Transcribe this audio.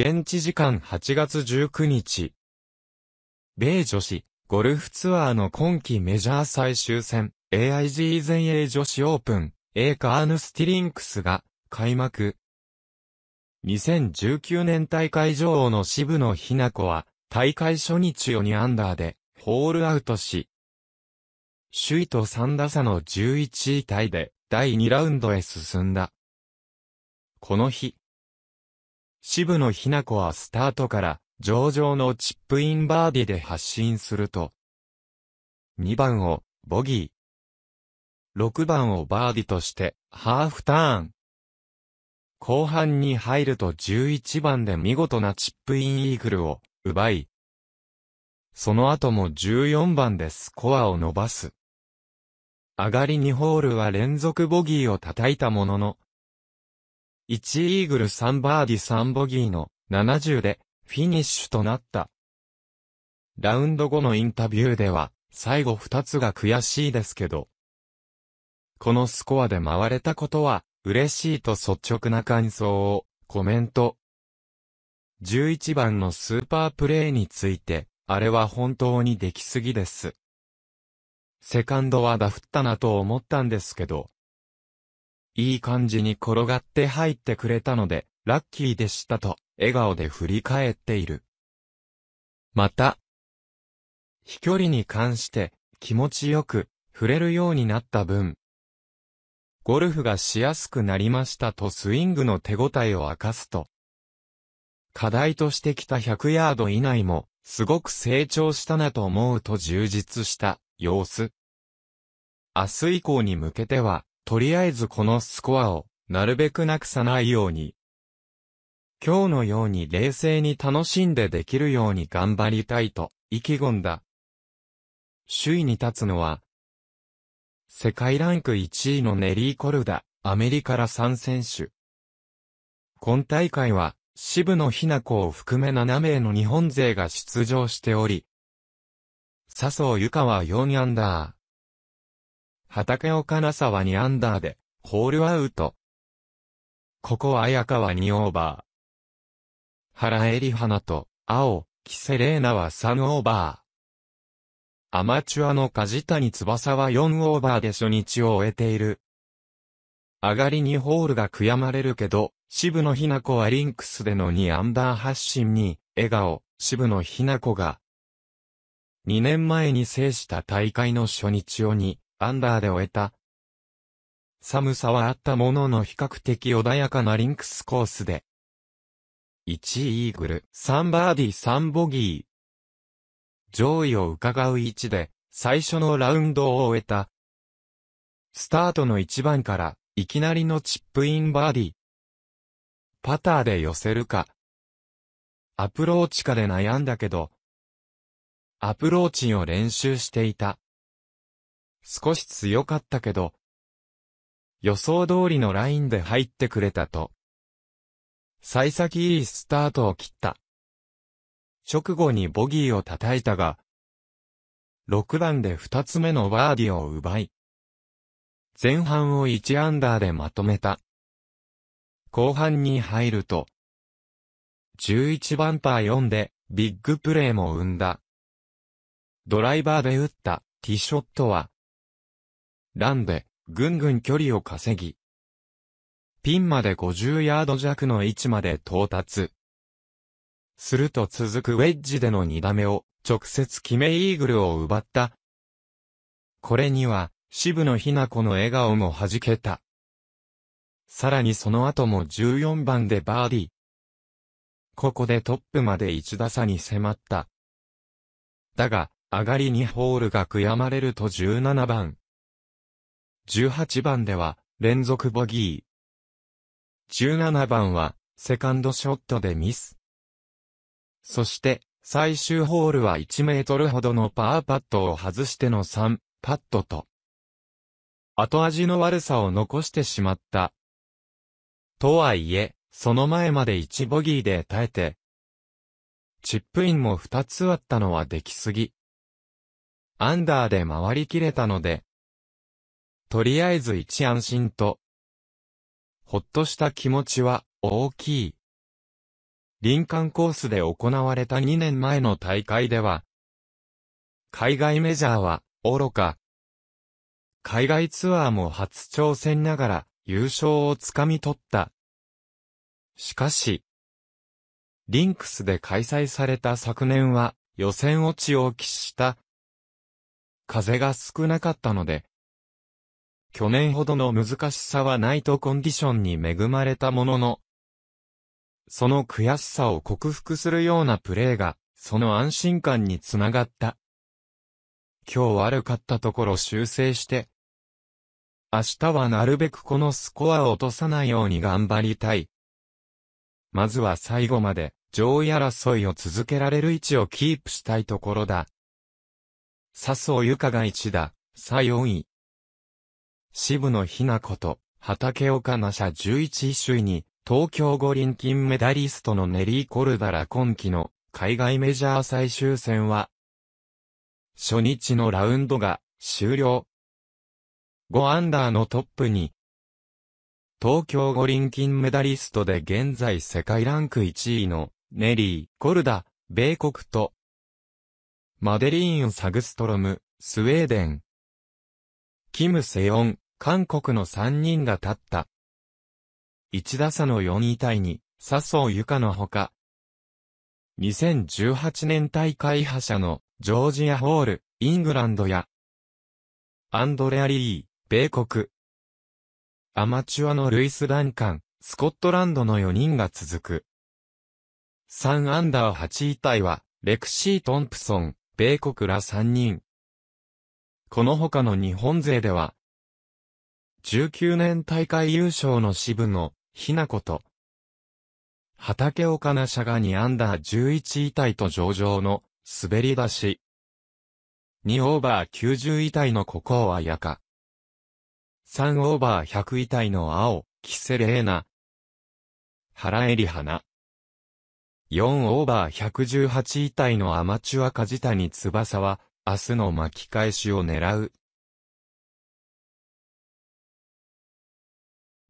現地時間8月19日。米女子、ゴルフツアーの今季メジャー最終戦、AIG 全英女子オープン、A カーヌスティリンクスが、開幕。2019年大会女王の渋野日向子は、大会初日をにアンダーで、ホールアウトし、首位と3打差の11位タイで、第2ラウンドへ進んだ。この日、渋野日向子はスタートから、上々のチップインバーディで発進すると、2番をボギー、6番をバーディとして、ハーフターン。後半に入ると11番で見事なチップインイーグルを奪い、その後も14番でスコアを伸ばす。上がり2ホールは連続ボギーを叩いたものの、1イーグル3バーディ3ボギーの70でフィニッシュとなった。ラウンド後のインタビューでは、最後2つが悔しいですけど。このスコアで回れたことは、嬉しいと率直な感想を、コメント。11番のスーパープレイについて、あれは本当に出来すぎです。セカンドはダフったなと思ったんですけど、いい感じに転がって入ってくれたので、ラッキーでしたと、笑顔で振り返っている。また、飛距離に関して気持ちよく触れるようになった分、ゴルフがしやすくなりましたとスイングの手応えを明かすと、課題としてきた100ヤード以内も、すごく成長したなと思うと充実した様子。明日以降に向けては、とりあえずこのスコアを、なるべくなくさないように。今日のように冷静に楽しんでできるように頑張りたいと、意気込んだ。首位に立つのは、世界ランク1位のネリー・コルダ、アメリカら3選手。今大会は、渋野日向子を含め7名の日本勢が出場しており、笹生ゆかは4アンダー。畑岡奈紗は2アンダーで、ホールアウト。ここは綾香は2オーバー。原エリ花と、青、木セレーナは3オーバー。アマチュアの梶谷翼は4オーバーで初日を終えている。上がり2ホールが悔やまれるけど、渋野日向子はリンクスでの2アンダー発進に、笑顔、渋野日向子が、2年前に制した大会の初日を2、アンダーで終えた。寒さはあったものの比較的穏やかなリンクスコースで。1位イーグル、3バーディー3ボギー。上位を伺う位置で、最初のラウンドを終えた。スタートの1番から、いきなりのチップインバーディー。パターで寄せるか。アプローチかで悩んだけど、アプローチを練習していた。少し強かったけど、予想通りのラインで入ってくれたと。幸先いいスタートを切った。直後にボギーを叩いたが、6番で2つ目のバーディを奪い、前半を1アンダーでまとめた。後半に入ると、11番パー4でビッグプレーも生んだ。ドライバーで打ったティショットは、ランで、ぐんぐん距離を稼ぎ、ピンまで50ヤード弱の位置まで到達。すると続くウェッジでの2打目を直接決めイーグルを奪った。これには渋野日向子の笑顔も弾けた。さらにその後も14番でバーディー。ここでトップまで1打差に迫った。だが、上がり2ホールが悔やまれると17番、18番では、連続ボギー。17番は、セカンドショットでミス。そして、最終ホールは1メートルほどのパーパットを外しての3パットと、後味の悪さを残してしまった。とはいえ、その前まで1ボギーで耐えて、チップインも2つあったのは出来すぎ。アンダーで回りきれたので、とりあえず一安心と、ほっとした気持ちは大きい。林間コースで行われた2年前の大会では、海外メジャーは愚か。海外ツアーも初挑戦ながら優勝をつかみ取った。しかし、リンクスで開催された昨年は予選落ちを喫した。風が少なかったので、去年ほどの難しさはないとコンディションに恵まれたものの、その悔しさを克服するようなプレーが、その安心感につながった。今日悪かったところ修正して、明日はなるべくこのスコアを落とさないように頑張りたい。まずは最後まで上位争いを続けられる位置をキープしたいところだ。笹生ゆかが1打、差4位。渋野日向子と、畑岡奈社11一首に、東京五輪金メダリストのネリー・コルダラ今季の海外メジャー最終戦は、初日のラウンドが終了。5アンダーのトップに、東京五輪金メダリストで現在世界ランク1位のネリー・コルダ、米国と、マデリーン・サグストロム、スウェーデン。キム・セヨン、韓国の三人が立った。一打差の4位タイに、笹生由かのほか、2018年大会覇者のジョージアホール、イングランドや、アンドレア・リー、米国、アマチュアのルイス・ダンカン、スコットランドの4人が続く。3アンダー8位タイは、レクシー・トンプソン、米国ら3人。この他の日本勢では、19年大会優勝の渋野、ひなこと、畑岡奈社が2アンダー11位タイと上々の滑り出し。2オーバー90位タイのココアヤカ。3オーバー100位タイの青、キセレーナ。原エリハナ。4オーバー118位タイのアマチュア梶谷翼は、明日の巻き返しを狙う。